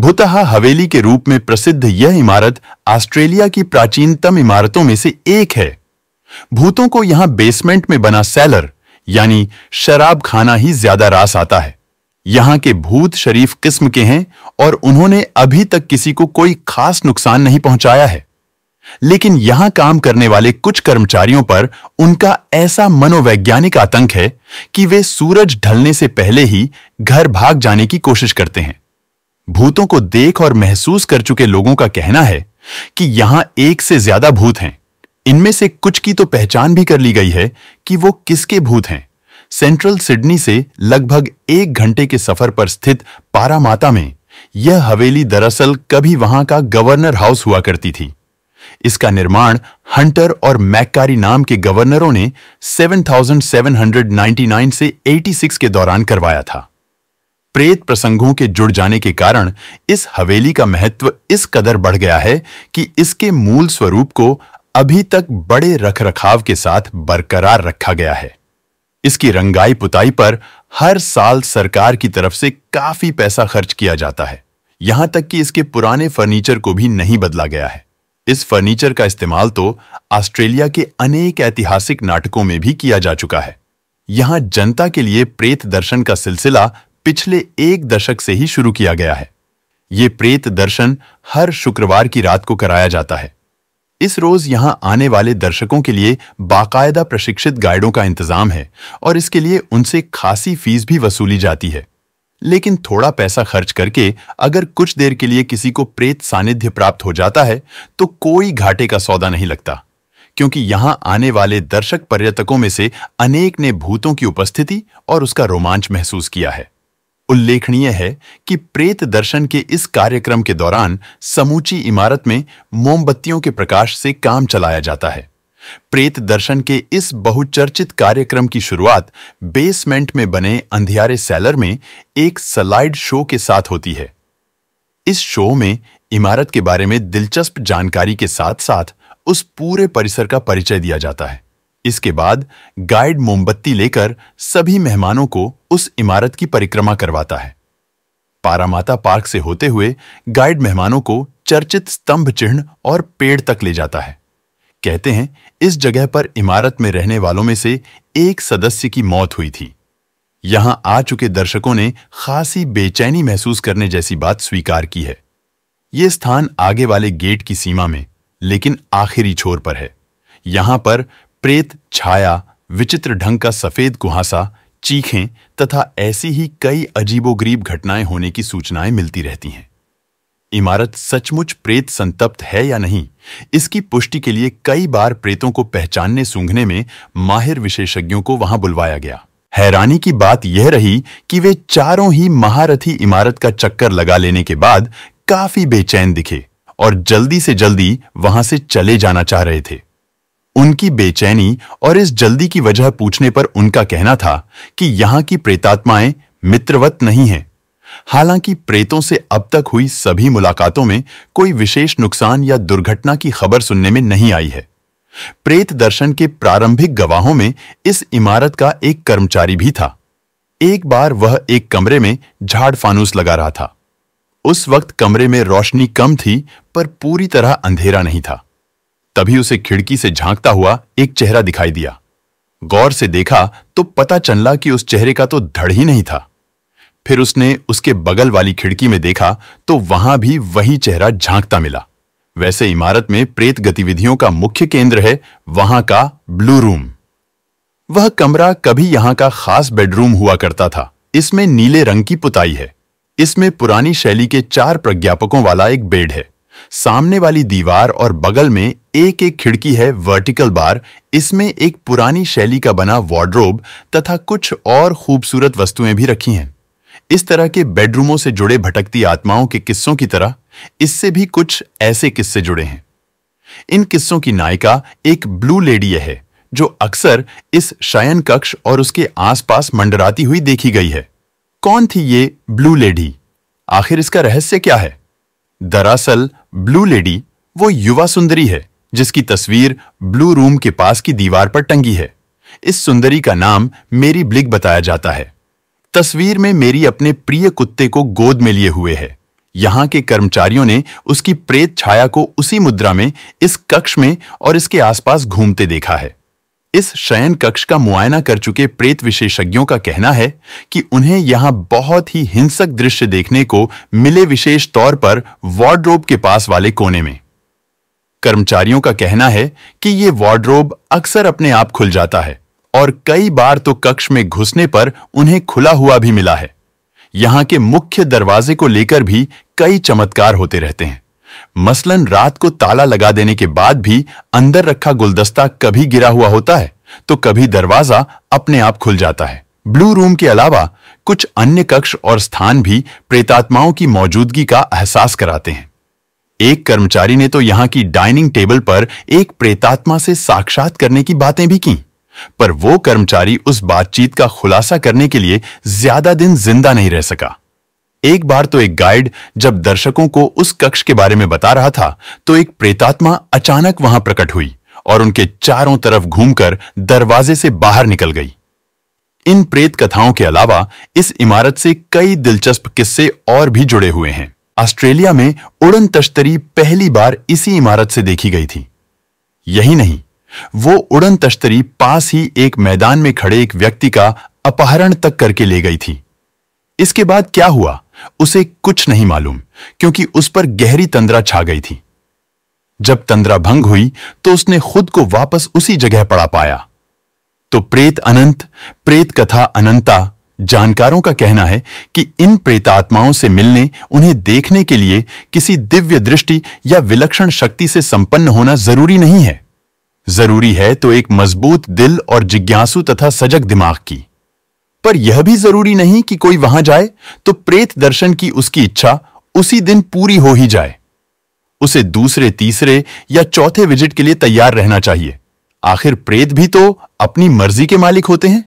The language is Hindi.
भूतहा हवेली के रूप में प्रसिद्ध यह इमारत ऑस्ट्रेलिया की प्राचीनतम इमारतों में से एक है भूतों को यहां बेसमेंट में बना सेलर यानी शराब खाना ही ज्यादा रास आता है यहां के भूत शरीफ किस्म के हैं और उन्होंने अभी तक किसी को कोई खास नुकसान नहीं पहुंचाया है लेकिन यहां काम करने वाले कुछ कर्मचारियों पर उनका ऐसा मनोवैज्ञानिक आतंक है कि वे सूरज ढलने से पहले ही घर भाग जाने की कोशिश करते हैं भूतों को देख और महसूस कर चुके लोगों का कहना है कि यहां एक से ज्यादा भूत हैं इनमें से कुछ की तो पहचान भी कर ली गई है कि वो किसके भूत हैं सेंट्रल सिडनी से लगभग एक घंटे के सफर पर स्थित पारामाता में यह हवेली दरअसल कभी वहां का गवर्नर हाउस हुआ करती थी इसका निर्माण हंटर और मैककारी नाम के गवर्नरों ने 7799 से 86 के दौरान करवाया था प्रेत प्रसंगों के जुड़ जाने के कारण इस हवेली का महत्व इस कदर बढ़ गया है कि इसके मूल स्वरूप को अभी तक बड़े रखरखाव के साथ बरकरार रखा गया है इसकी रंगाई पुताई पर हर साल सरकार की तरफ से काफी पैसा खर्च किया जाता है यहां तक कि इसके पुराने फर्नीचर को भी नहीं बदला गया है इस फर्नीचर का इस्तेमाल तो ऑस्ट्रेलिया के अनेक ऐतिहासिक नाटकों में भी किया जा चुका है यहां जनता के लिए प्रेत दर्शन का सिलसिला पिछले एक दशक से ही शुरू किया गया है ये प्रेत दर्शन हर शुक्रवार की रात को कराया जाता है इस रोज यहां आने वाले दर्शकों के लिए बाकायदा प्रशिक्षित गाइडों का इंतजाम है और इसके लिए उनसे खासी फीस भी वसूली जाती है लेकिन थोड़ा पैसा खर्च करके अगर कुछ देर के लिए किसी को प्रेत सानिध्य प्राप्त हो जाता है तो कोई घाटे का सौदा नहीं लगता क्योंकि यहां आने वाले दर्शक पर्यटकों में से अनेक ने भूतों की उपस्थिति और उसका रोमांच महसूस किया है उल्लेखनीय है कि प्रेत दर्शन के इस कार्यक्रम के दौरान समूची इमारत में मोमबत्तियों के प्रकाश से काम चलाया जाता है प्रेत दर्शन के इस बहुचर्चित कार्यक्रम की शुरुआत बेसमेंट में बने अंधियारे सैलर में एक सलाइड शो के साथ होती है इस शो में इमारत के बारे में दिलचस्प जानकारी के साथ साथ उस पूरे परिसर का परिचय दिया जाता है इसके बाद गाइड मोमबत्ती लेकर सभी मेहमानों को उस इमारत की परिक्रमा करवाता है पारामाता पार्क से होते हुए गाइड मेहमानों को चर्चित स्तंभ चिन्ह और पेड़ तक ले जाता है कहते हैं इस जगह पर इमारत में रहने वालों में से एक सदस्य की मौत हुई थी यहां आ चुके दर्शकों ने खासी बेचैनी महसूस करने जैसी बात स्वीकार की है यह स्थान आगे वाले गेट की सीमा में लेकिन आखिरी छोर पर है यहां पर प्रेत छाया विचित्र ढंग का सफेद कुहासा चीखें तथा ऐसी ही कई अजीबोगरीब घटनाएं होने की सूचनाएं मिलती रहती हैं इमारत सचमुच प्रेत संतप्त है या नहीं इसकी पुष्टि के लिए कई बार प्रेतों को पहचानने सूंघने में माहिर विशेषज्ञों को वहां बुलवाया गया हैरानी की बात यह रही कि वे चारों ही महारथी इमारत का चक्कर लगा लेने के बाद काफी बेचैन दिखे और जल्दी से जल्दी वहां से चले जाना चाह रहे थे उनकी बेचैनी और इस जल्दी की वजह पूछने पर उनका कहना था कि यहां की प्रेतात्माएं मित्रवत नहीं हैं। हालांकि प्रेतों से अब तक हुई सभी मुलाकातों में कोई विशेष नुकसान या दुर्घटना की खबर सुनने में नहीं आई है प्रेत दर्शन के प्रारंभिक गवाहों में इस इमारत का एक कर्मचारी भी था एक बार वह एक कमरे में झाड़ फानूस लगा रहा था उस वक्त कमरे में रोशनी कम थी पर पूरी तरह अंधेरा नहीं था तभी उसे खिड़की से झांकता हुआ एक चेहरा दिखाई दिया गौर से देखा तो पता चला कि उस चेहरे का तो धड़ ही नहीं था फिर उसने उसके बगल वाली खिड़की में देखा तो वहां भी वही चेहरा झांकता मिला वैसे इमारत में प्रेत गतिविधियों का मुख्य केंद्र है वहां का ब्लू रूम वह कमरा कभी यहां का खास बेडरूम हुआ करता था इसमें नीले रंग की पुताई है इसमें पुरानी शैली के चार प्रज्ञापकों वाला एक बेड है सामने वाली दीवार और बगल में एक एक खिड़की है वर्टिकल बार इसमें एक पुरानी शैली का बना वार्ड्रोब तथा कुछ और खूबसूरत वस्तुएं भी रखी हैं इस तरह के बेडरूमों से जुड़े भटकती आत्माओं के किस्सों की तरह इससे भी कुछ ऐसे किस्से जुड़े हैं इन किस्सों की नायिका एक ब्लू लेडी है जो अक्सर इस शयन कक्ष और उसके आसपास मंडराती हुई देखी गई है कौन थी ये ब्लू लेडी आखिर इसका रहस्य क्या है दरअसल ब्लू लेडी वो युवा सुंदरी है जिसकी तस्वीर ब्लू रूम के पास की दीवार पर टंगी है इस सुंदरी का नाम मेरी ब्लिक बताया जाता है तस्वीर में मेरी अपने प्रिय कुत्ते को गोद में लिए हुए है यहां के कर्मचारियों ने उसकी प्रेत छाया को उसी मुद्रा में इस कक्ष में और इसके आसपास घूमते देखा है इस शयन कक्ष का मुआयना कर चुके प्रेत विशेषज्ञों का कहना है कि उन्हें यहां बहुत ही हिंसक दृश्य देखने को मिले विशेष तौर पर वार्ड्रोब के पास वाले कोने में कर्मचारियों का कहना है कि ये वार्ड्रोब अक्सर अपने आप खुल जाता है और कई बार तो कक्ष में घुसने पर उन्हें खुला हुआ भी मिला है यहां के मुख्य दरवाजे को लेकर भी कई चमत्कार होते रहते हैं मसलन रात को ताला लगा देने के बाद भी अंदर रखा गुलदस्ता कभी गिरा हुआ होता है तो कभी दरवाजा अपने आप खुल जाता है ब्लू रूम के अलावा कुछ अन्य कक्ष और स्थान भी प्रेतात्माओं की मौजूदगी का एहसास कराते हैं एक कर्मचारी ने तो यहां की डाइनिंग टेबल पर एक प्रेतात्मा से साक्षात करने की बातें भी की पर वो कर्मचारी उस बातचीत का खुलासा करने के लिए ज्यादा दिन जिंदा नहीं रह सका एक बार तो एक गाइड जब दर्शकों को उस कक्ष के बारे में बता रहा था तो एक प्रेतात्मा अचानक वहां प्रकट हुई और उनके चारों तरफ घूमकर दरवाजे से बाहर निकल गई इन प्रेत कथाओं के अलावा इस इमारत से कई दिलचस्प किस्से और भी जुड़े हुए हैं ऑस्ट्रेलिया में उड़न तश्तरी पहली बार इसी इमारत से देखी गई थी यही नहीं वो उड़न तश्तरी पास ही एक मैदान में खड़े एक व्यक्ति का अपहरण तक करके ले गई थी इसके बाद क्या हुआ उसे कुछ नहीं मालूम क्योंकि उस पर गहरी तंद्रा छा गई थी जब तंद्रा भंग हुई तो उसने खुद को वापस उसी जगह पड़ा पाया तो प्रेत अनंत प्रेत कथा अनंता जानकारों का कहना है कि इन प्रेतात्माओं से मिलने उन्हें देखने के लिए किसी दिव्य दृष्टि या विलक्षण शक्ति से संपन्न होना जरूरी नहीं है जरूरी है तो एक मजबूत दिल और जिज्ञासु तथा सजग दिमाग की पर यह भी जरूरी नहीं कि कोई वहां जाए तो प्रेत दर्शन की उसकी इच्छा उसी दिन पूरी हो ही जाए उसे दूसरे तीसरे या चौथे विजिट के लिए तैयार रहना चाहिए आखिर प्रेत भी तो अपनी मर्जी के मालिक होते हैं